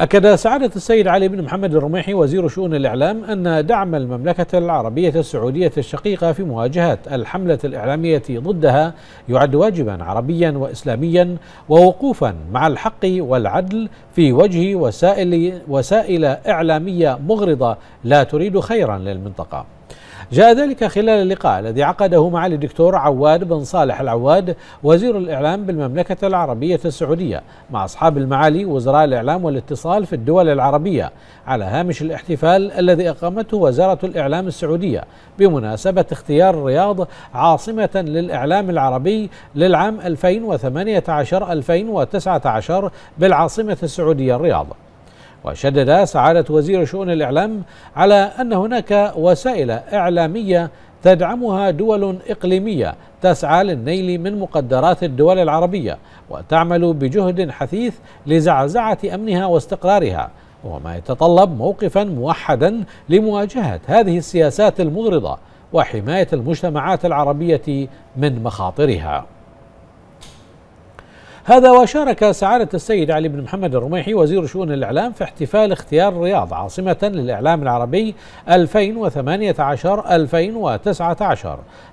أكد سعادة السيد علي بن محمد الرميحي وزير شؤون الإعلام أن دعم المملكة العربية السعودية الشقيقة في مواجهة الحملة الإعلامية ضدها يعد واجبا عربيا وإسلاميا ووقوفا مع الحق والعدل في وجه وسائل, وسائل إعلامية مغرضة لا تريد خيرا للمنطقة جاء ذلك خلال اللقاء الذي عقده معالي الدكتور عواد بن صالح العواد وزير الإعلام بالمملكة العربية السعودية مع أصحاب المعالي وزراء الإعلام والاتصال في الدول العربية على هامش الاحتفال الذي أقامته وزارة الإعلام السعودية بمناسبة اختيار الرياض عاصمة للإعلام العربي للعام 2018-2019 بالعاصمة السعودية الرياض وشدد سعادة وزير شؤون الإعلام على أن هناك وسائل إعلامية تدعمها دول إقليمية تسعى للنيل من مقدرات الدول العربية وتعمل بجهد حثيث لزعزعة أمنها واستقرارها وما يتطلب موقفا موحدا لمواجهة هذه السياسات المغرضة وحماية المجتمعات العربية من مخاطرها هذا وشارك سعادة السيد علي بن محمد الرميحي وزير شؤون الإعلام في احتفال اختيار الرياض عاصمة للإعلام العربي 2018-2019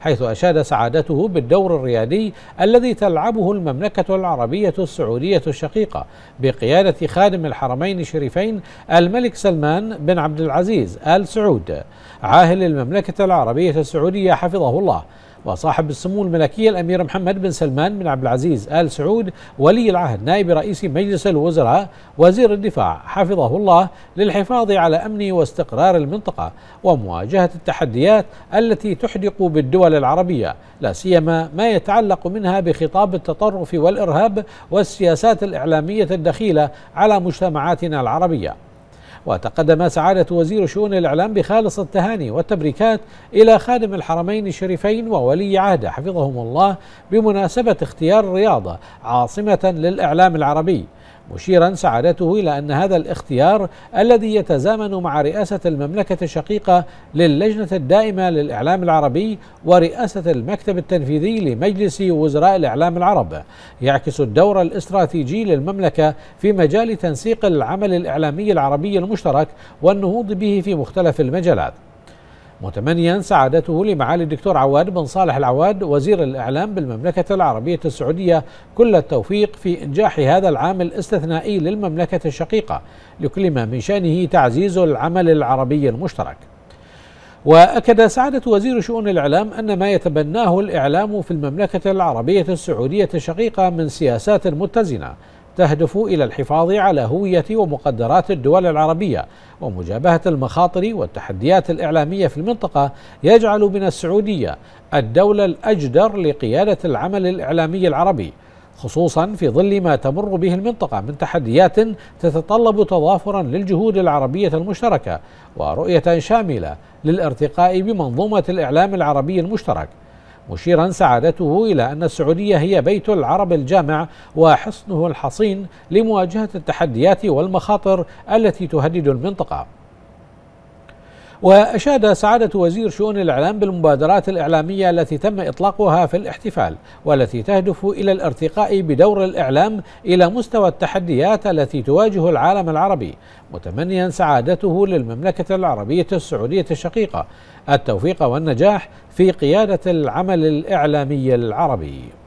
حيث أشاد سعادته بالدور الريادي الذي تلعبه المملكة العربية السعودية الشقيقة بقيادة خادم الحرمين الشريفين الملك سلمان بن عبد العزيز آل سعود عاهل المملكة العربية السعودية حفظه الله وصاحب السمو الملكية الأمير محمد بن سلمان بن عبد العزيز آل سعود ولي العهد نائب رئيس مجلس الوزراء وزير الدفاع حفظه الله للحفاظ على أمن واستقرار المنطقة ومواجهة التحديات التي تحدق بالدول العربية لا سيما ما يتعلق منها بخطاب التطرف والإرهاب والسياسات الإعلامية الدخيلة على مجتمعاتنا العربية وتقدم سعادة وزير شؤون الإعلام بخالص التهاني والتبريكات إلى خادم الحرمين الشريفين وولي عهده حفظهم الله بمناسبة اختيار الرياضة عاصمة للإعلام العربي مشيرا سعادته إلى أن هذا الاختيار الذي يتزامن مع رئاسة المملكة الشقيقة للجنة الدائمة للإعلام العربي ورئاسة المكتب التنفيذي لمجلس وزراء الإعلام العرب يعكس الدور الاستراتيجي للمملكة في مجال تنسيق العمل الإعلامي العربي المشترك والنهوض به في مختلف المجالات متمنيا سعادته لمعالي الدكتور عواد بن صالح العواد وزير الإعلام بالمملكة العربية السعودية كل التوفيق في إنجاح هذا العام الاستثنائي للمملكة الشقيقة لكل ما من شأنه تعزيز العمل العربي المشترك وأكد سعادة وزير شؤون الإعلام أن ما يتبناه الإعلام في المملكة العربية السعودية الشقيقة من سياسات متزنة تهدف إلى الحفاظ على هوية ومقدرات الدول العربية ومجابهة المخاطر والتحديات الإعلامية في المنطقة يجعل من السعودية الدولة الأجدر لقيادة العمل الإعلامي العربي خصوصا في ظل ما تمر به المنطقه من تحديات تتطلب تضافرا للجهود العربيه المشتركه ورؤيه شامله للارتقاء بمنظومه الاعلام العربي المشترك مشيرا سعادته إلى أن السعودية هي بيت العرب الجامع وحصنه الحصين لمواجهة التحديات والمخاطر التي تهدد المنطقة وأشاد سعادة وزير شؤون الإعلام بالمبادرات الإعلامية التي تم إطلاقها في الاحتفال والتي تهدف إلى الارتقاء بدور الإعلام إلى مستوى التحديات التي تواجه العالم العربي متمنيا سعادته للمملكة العربية السعودية الشقيقة التوفيق والنجاح في قيادة العمل الإعلامي العربي